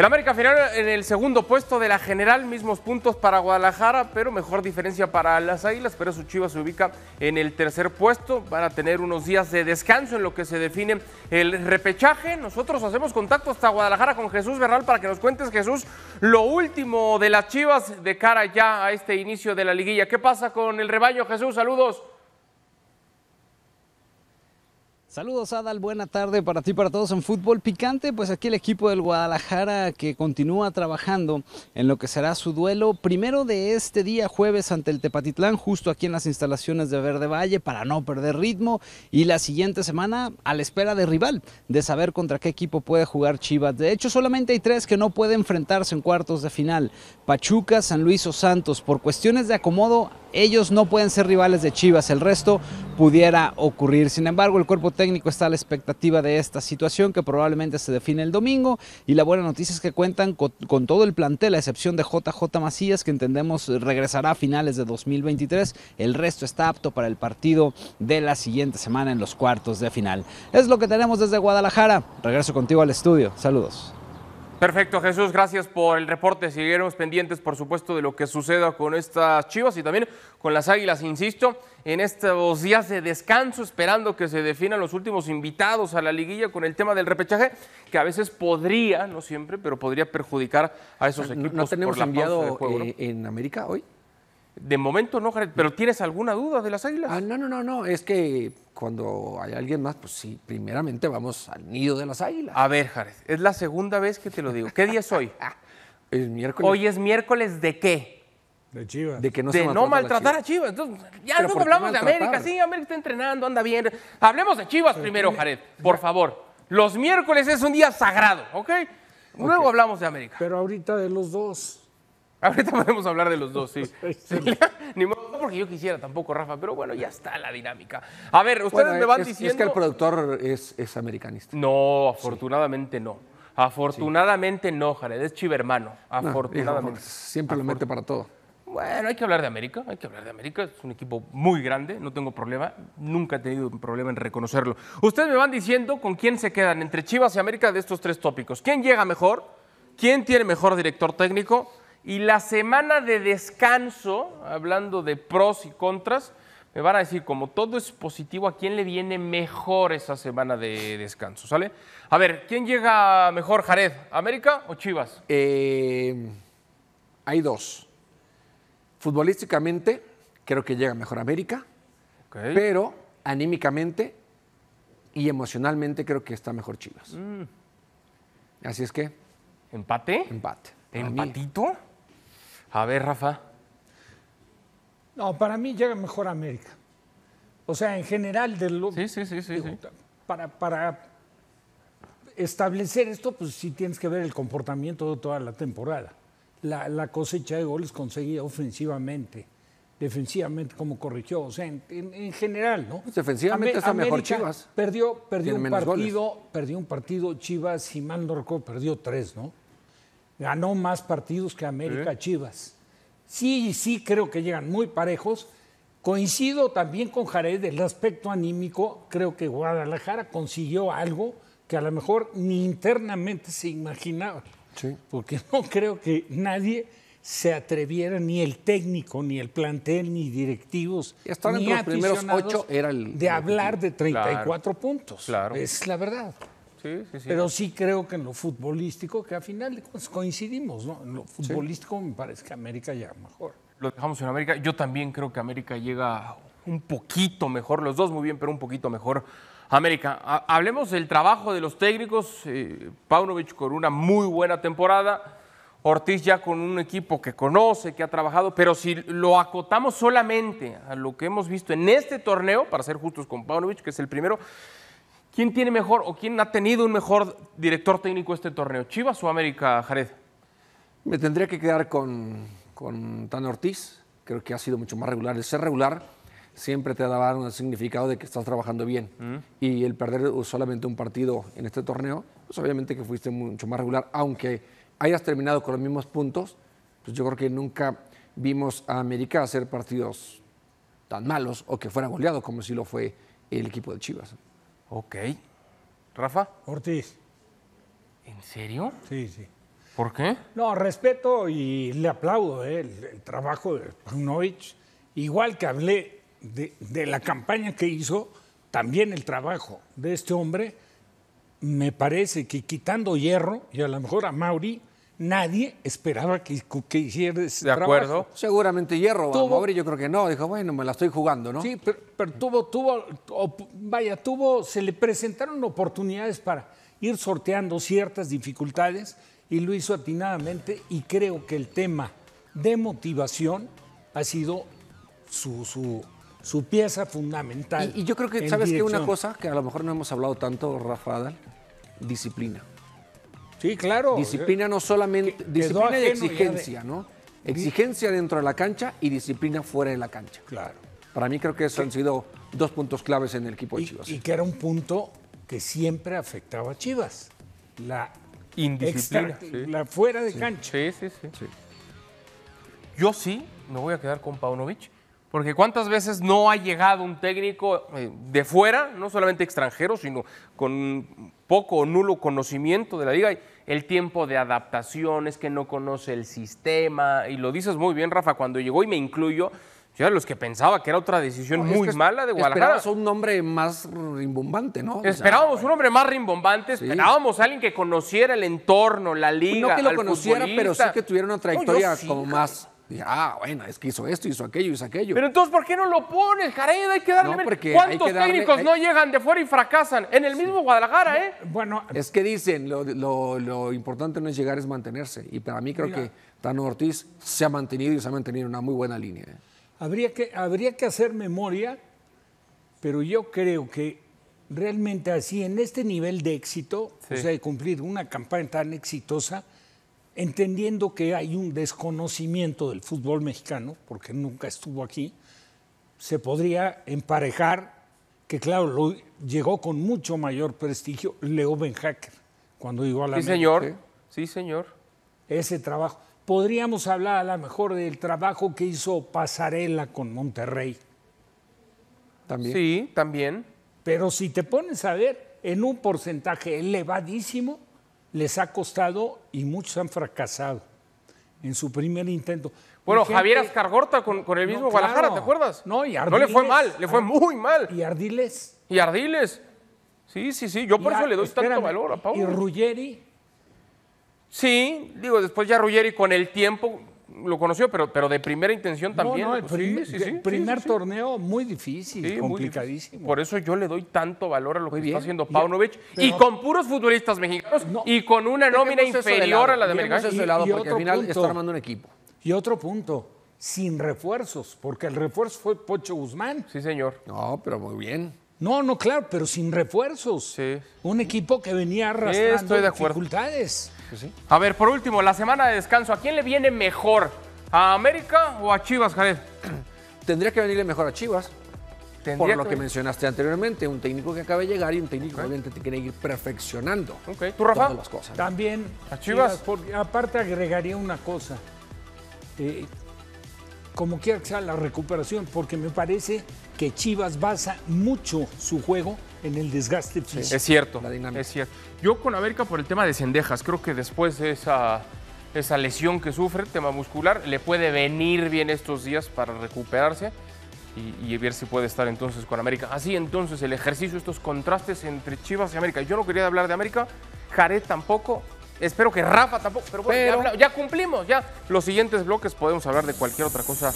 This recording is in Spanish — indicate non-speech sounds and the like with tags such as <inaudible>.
El América final en el segundo puesto de la general, mismos puntos para Guadalajara, pero mejor diferencia para las Águilas, pero su Chivas se ubica en el tercer puesto. Van a tener unos días de descanso en lo que se define el repechaje. Nosotros hacemos contacto hasta Guadalajara con Jesús Bernal para que nos cuentes, Jesús, lo último de las Chivas de cara ya a este inicio de la liguilla. ¿Qué pasa con el rebaño, Jesús? Saludos. Saludos Adal, buena tarde para ti, para todos en Fútbol Picante. Pues aquí el equipo del Guadalajara que continúa trabajando en lo que será su duelo primero de este día, jueves ante el Tepatitlán, justo aquí en las instalaciones de Verde Valle para no perder ritmo y la siguiente semana a la espera de rival, de saber contra qué equipo puede jugar Chivas. De hecho, solamente hay tres que no pueden enfrentarse en cuartos de final, Pachuca, San Luis o Santos. Por cuestiones de acomodo, ellos no pueden ser rivales de Chivas, el resto pudiera ocurrir. Sin embargo, el cuerpo técnico está a la expectativa de esta situación que probablemente se define el domingo y la buena noticia es que cuentan con, todo el plantel, a excepción de JJ Macías, que entendemos regresará a finales de 2023. El resto está apto para el partido de la siguiente semana en los cuartos de final. Es lo que tenemos desde Guadalajara. Regreso contigo al estudio. Saludos. Perfecto, Jesús, gracias por el reporte. Seguiremos pendientes, por supuesto, de lo que suceda con estas chivas y también con las águilas, insisto, en estos días de descanso, esperando que se definan los últimos invitados a la liguilla con el tema del repechaje, que a veces podría, no siempre, pero podría perjudicar a esos equipos. ¿No tenemos eh, cambiado en América hoy? De momento no, Jared, pero ¿tienes alguna duda de las águilas? Ah, no, no, no, no. Es que cuando hay alguien más, pues sí, primeramente vamos al nido de las águilas. A ver, Jared, es la segunda vez que te lo digo. ¿Qué día es hoy? <laughs> es miércoles. Hoy es miércoles de qué? De Chivas. De que no, maltratar a Chivas. ya luego hablamos de América. Sí, América está entrenando, anda bien. Hablemos de Chivas primero, Jared, por favor. Los miércoles es un día sagrado, ¿ok? Luego hablamos de América. Pero ahorita de los dos. Ahorita podemos hablar de los dos, sí. <laughs> <laughs> Ni modo, no porque yo quisiera tampoco, Rafa, pero bueno, ya está la dinámica. A ver, ustedes me van diciendo. Es que el productor es, americanista. No, afortunadamente no. Afortunadamente no, Jared, es chivermano. Afortunadamente. siempre lo mete para todo. Bueno, hay que hablar de América, hay que hablar de América. Es un equipo muy grande, no tengo problema, nunca he tenido un problema en reconocerlo. Ustedes me van diciendo con quién se quedan entre Chivas y América de estos tres tópicos. ¿Quién llega mejor? ¿Quién tiene mejor director técnico? y la semana de descanso, hablando de pros y contras, me van a decir, como todo es positivo, ¿a quién le viene mejor esa semana de descanso? ¿Sale? A ver, ¿quién llega mejor, Jared? ¿América o Chivas? Eh, hay dos. Futbolísticamente, creo que llega mejor América, pero anímicamente y emocionalmente creo que está mejor Chivas. Mm. Así es que. ¿Empate? Empate. ¿Empatito? A ver, Rafa. No, para mí llega mejor América. O sea, en general, de lo, sí, sí, sí, Para, para establecer esto, pues sí tienes que ver el comportamiento de toda la temporada. La, cosecha de goles conseguía ofensivamente, defensivamente, como corrigió. O sea, en, general, ¿no? Pues defensivamente está mejor Chivas. Perdió, perdió, un partido, perdió un partido, Chivas, y mal perdió tres, ¿no? ganó más partidos que América Chivas. Sí, sí, creo que llegan muy parejos. Coincido también con Jared el aspecto anímico. Creo que Guadalajara consiguió algo que a lo mejor ni internamente se imaginaba. Sí. Porque no creo que nadie se atreviera, ni el técnico, ni el plantel, ni directivos, ni entre los primeros ocho de hablar de 34 puntos. Claro. Es la verdad. Pero sí creo que en lo futbolístico, que al final coincidimos, ¿no? En lo futbolístico me parece que América llega mejor. Lo dejamos en América. Yo también creo que América llega un poquito mejor, los dos muy bien, pero un poquito mejor. América, hablemos del trabajo de los técnicos. Eh, Paunovic con una muy buena temporada. Ortiz ya con un equipo que conoce, que ha trabajado, pero si lo acotamos solamente a lo que hemos visto en este torneo, para ser justos con Paunovic, que es el primero, ¿Quién tiene mejor o quién ha tenido un mejor director técnico este torneo? ¿Chivas o América, Jared? Me tendría que quedar con, con Tan Ortiz. Creo que ha sido mucho más regular. El ser regular siempre te daba un significado de que estás trabajando bien. Mm. Y el perder solamente un partido en este torneo, pues obviamente que fuiste mucho más regular. Aunque hayas terminado con los mismos puntos, pues yo creo que nunca vimos a América hacer partidos tan malos o que fuera goleado como si lo fue el equipo de Chivas. Ok. ¿Rafa? Ortiz. ¿En serio? Sí, sí. ¿Por qué? No, respeto y le aplaudo eh, el, trabajo de Brunovich. Igual que hablé de, de la campaña que hizo, también el trabajo de este hombre, me parece que quitando hierro, y a lo mejor a Mauri, nadie esperaba que, hicieras hiciera ese De acuerdo. Seguramente Hierro, tuvo, yo creo que no. Dijo, bueno, me la estoy jugando, ¿no? Sí, pero, tuvo, tuvo, vaya, tuvo, se le presentaron oportunidades para ir sorteando ciertas dificultades y lo hizo atinadamente y creo que el tema de motivación ha sido su, pieza fundamental. Y, y, yo creo que, ¿sabes qué? Una cosa que a lo mejor no hemos hablado tanto, Rafa Adal, disciplina. Sí, claro. Disciplina no solamente. disciplina y exigencia, ¿no? Exigencia dentro de la cancha y disciplina fuera de la cancha. Claro. Para mí creo que esos han sido dos puntos claves en el equipo de Chivas. Y que era un punto que siempre afectaba a Chivas. La indisciplina. La fuera de cancha. Sí, sí, sí, Yo sí me voy a quedar con Paunovic porque cuántas veces no ha llegado un técnico eh, de fuera, no solamente extranjero, sino con poco o nulo conocimiento de la liga, el tiempo de adaptación, es que no conoce el sistema, y lo dices muy bien, Rafa, cuando llegó y me incluyo, yo de los que pensaba que era otra decisión muy mala de Guadalajara. Esperábamos un nombre más rimbombante, ¿no? Esperábamos un hombre más rimbombante, esperábamos a alguien que conociera el entorno, la pues liga. No que lo conociera, pero sí que tuviera una trayectoria como más ah, bueno, es que hizo esto, hizo aquello, hizo aquello. Pero entonces, ¿por qué no lo pones, Jared? Hay que darle. ¿Cuántos técnicos no llegan de fuera y fracasan? En el mismo Guadalajara, ¿eh? Bueno. Eh, es que dicen, lo, importante no es llegar, es mantenerse. Y para mí creo que Tano Ortiz se ha mantenido y se ha mantenido en una muy buena línea. ¿eh? Habría que, habría que hacer memoria, pero yo creo que realmente así, en este nivel de éxito, o sea, de cumplir una campaña tan exitosa entendiendo que hay un desconocimiento del fútbol mexicano, porque nunca estuvo aquí, se podría emparejar, que claro, llegó con mucho mayor prestigio Leo Benhacker cuando digo a la Sí, señor. ¿eh? Sí, señor. Ese trabajo. Podríamos hablar a lo mejor del trabajo que hizo Pasarela con Monterrey. También. Sí, también. Pero si te pones a ver, en un porcentaje elevadísimo, les ha costado y muchos han fracasado en su primer intento. Bueno, Javier Azcargorta con, el mismo Guadalajara, ¿te acuerdas? No, y Ardiles. No le fue mal, le fue ah, muy mal. Y Ardiles. Y Ardiles. Sí, sí, sí. Yo por eso le doy tanto valor a Pau. ¿Y Ruggeri? Sí, digo, después ya Ruggeri con el tiempo lo conoció, pero, pero de primera intención también. No, no, el primer torneo muy difícil, complicadísimo. Por eso yo le doy tanto valor a lo que está haciendo Paunovic y con puros futbolistas mexicanos y con una nómina inferior a la de Americano. y, porque al final está armando un equipo. Y otro punto, sin refuerzos, porque el refuerzo fue Pocho Guzmán. Sí, señor. No, pero muy bien. No, no, claro, pero sin refuerzos. Un equipo que venía arrastrando sí, dificultades. A ver, por último, la semana de descanso, ¿a quién le viene mejor? ¿A América o a Chivas, Jared? <clears throat> Tendría que venirle mejor a Chivas. Por lo que, mencionaste anteriormente, un técnico que acaba de llegar y un técnico que obviamente te quiere ir perfeccionando ¿Tú, las cosas. También a Chivas. aparte agregaría una cosa, eh, como quiera que sea la recuperación, porque me parece que Chivas basa mucho su juego en el desgaste físico. es cierto, la es cierto. Yo con América por el tema de Cendejas, creo que después de esa, esa lesión que sufre, tema muscular, le puede venir bien estos días para recuperarse y, ver si puede estar entonces con América. Así entonces el ejercicio, estos contrastes entre Chivas y América. Yo no quería hablar de América, Jared tampoco. Espero que Rafa tampoco, pero bueno, ya, cumplimos, ya los siguientes bloques podemos hablar de cualquier otra cosa